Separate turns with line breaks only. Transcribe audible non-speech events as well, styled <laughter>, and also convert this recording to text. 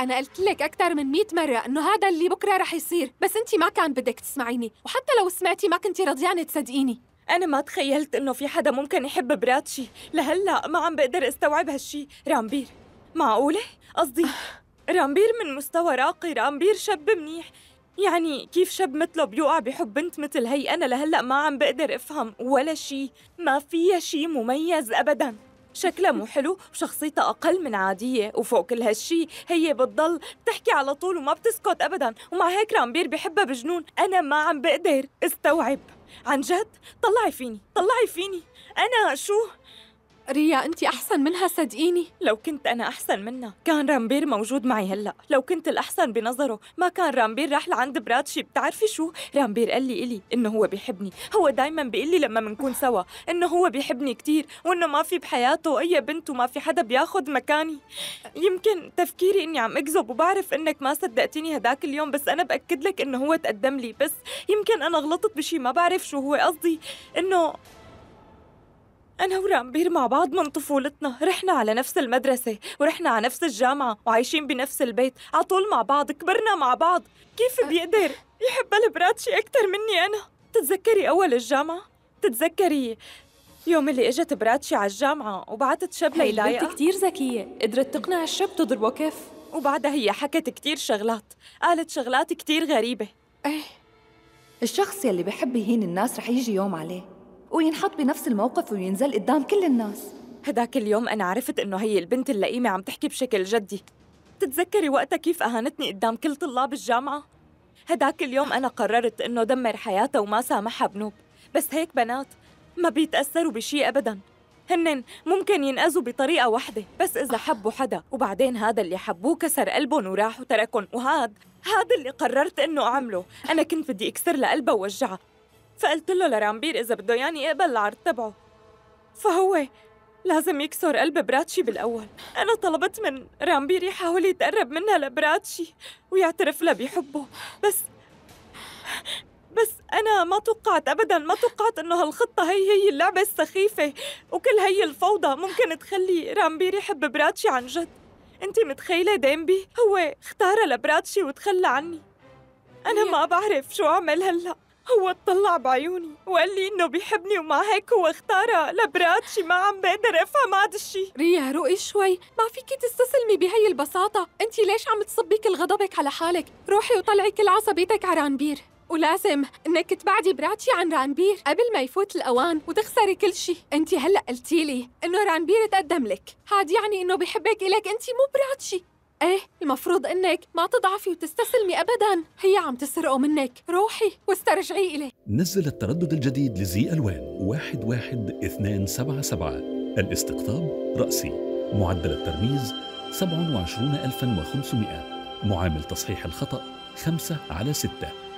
أنا قلت لك أكثر من 100 مرة إنه هذا اللي بكرة رح يصير، بس أنت ما كان بدك تسمعيني، وحتى لو سمعتي ما كنتي رضيانة تصدقيني.
أنا ما تخيلت إنه في حدا ممكن يحب براتشي، لهلا ما عم بقدر استوعب هالشي، رامبير معقولة؟ قصدي <sighs> رامبير من مستوى راقي، رامبير شاب منيح، يعني كيف شاب مثله بيوقع بحب بنت مثل هي أنا لهلا ما عم بقدر أفهم ولا شي، ما فيها شي مميز أبداً. شكلها مو حلو وشخصيتها أقل من عادية وفوق كل هالشي هي بتضل تحكي على طول وما بتسكت أبدا ومع هيك رامبير بحبها بجنون أنا ما عم بقدر استوعب عن جد طلعي فيني طلعي فيني أنا شو ريا أنت أحسن منها صدقيني لو كنت أنا أحسن منها كان رامبير موجود معي هلأ لو كنت الأحسن بنظره ما كان رامبير راح لعند براتشي بتعرفي شو رامبير قال لي إلي إنه هو بيحبني هو دايما بيقول لي لما بنكون سوا إنه هو بيحبني كثير وإنه ما في بحياته أي بنت وما في حدا بياخذ مكاني يمكن تفكيري إني عم أكذب وبعرف إنك ما صدقتيني هداك اليوم بس أنا بأكد لك إنه هو تقدم لي بس يمكن أنا غلطت بشي ما بعرف شو هو قصدي إنه أنا ورامبير مع بعض من طفولتنا رحنا على نفس المدرسة ورحنا على نفس الجامعة وعايشين بنفس البيت على طول مع بعض كبرنا مع بعض كيف بيقدر يحب البراتشي أكثر مني أنا تتذكري أول الجامعة؟ تتذكري يوم اللي اجت براتشي على الجامعة وبعتت شب ليلايا كتير ذكية قدرت تقنع الشب تضربه كيف وبعدها هي حكت كثير شغلات قالت شغلات كثير غريبة ايه الشخص يلي بحب يهين الناس رح يجي يوم عليه وينحط بنفس الموقف وينزل قدام كل الناس هداك اليوم أنا عرفت إنه هي البنت اللئيمة عم تحكي بشكل جدي بتتذكري وقتها كيف أهانتني قدام كل طلاب الجامعة؟ هداك اليوم أنا قررت إنه دمر حياتها وما سامحها بنوب بس هيك بنات ما بيتأثروا بشي أبداً هنن ممكن ينأذوا بطريقة واحدة بس إذا حبوا حدا وبعدين هذا اللي حبوه كسر قلبهم وراح وتركهم وهاد هذا اللي قررت إنه أعمله أنا كنت بدي أكسر لقلبها ووجعها فقلت له لرامبير إذا بده ياني يقبل العرض تبعه فهو لازم يكسر قلب براتشي بالأول أنا طلبت من رامبير يحاول يتقرب منها لبراتشي ويعترف لها بحبه بس بس أنا ما توقعت أبدا ما توقعت إنه هالخطة هي هي اللعبة السخيفة وكل هي الفوضى ممكن تخلي رامبير يحب براتشي عن جد أنت متخيلة ديمبي هو اختارها لبراتشي وتخلى عني أنا ما بعرف شو أعمل هلأ هو اتطلع بعيوني وقال لي انه بيحبني
ومع هيك هو اختارها لبراتشي ما عم بقدر افهم هذا الشيء ريا روقي شوي ما فيكي تستسلمي بهي البساطة انت ليش عم تصبي كل غضبك على حالك روحي وطلعي كل عصبيتك على رانبير ولازم انك تبعدي براتشي عن رانبير قبل ما يفوت الاوان وتخسري كل شيء انت هلا قلتي لي انه رانبير تقدم لك هاد يعني انه بحبك الك انت مو براتشي ايه المفروض انك ما تضعفي وتستسلمي ابدا هي عم تسرقه منك روحي واسترجعيه الي
نزل التردد الجديد لزي الوان 11277 الاستقطاب راسي معدل الترميز
27500 معامل تصحيح الخطأ 5 على 6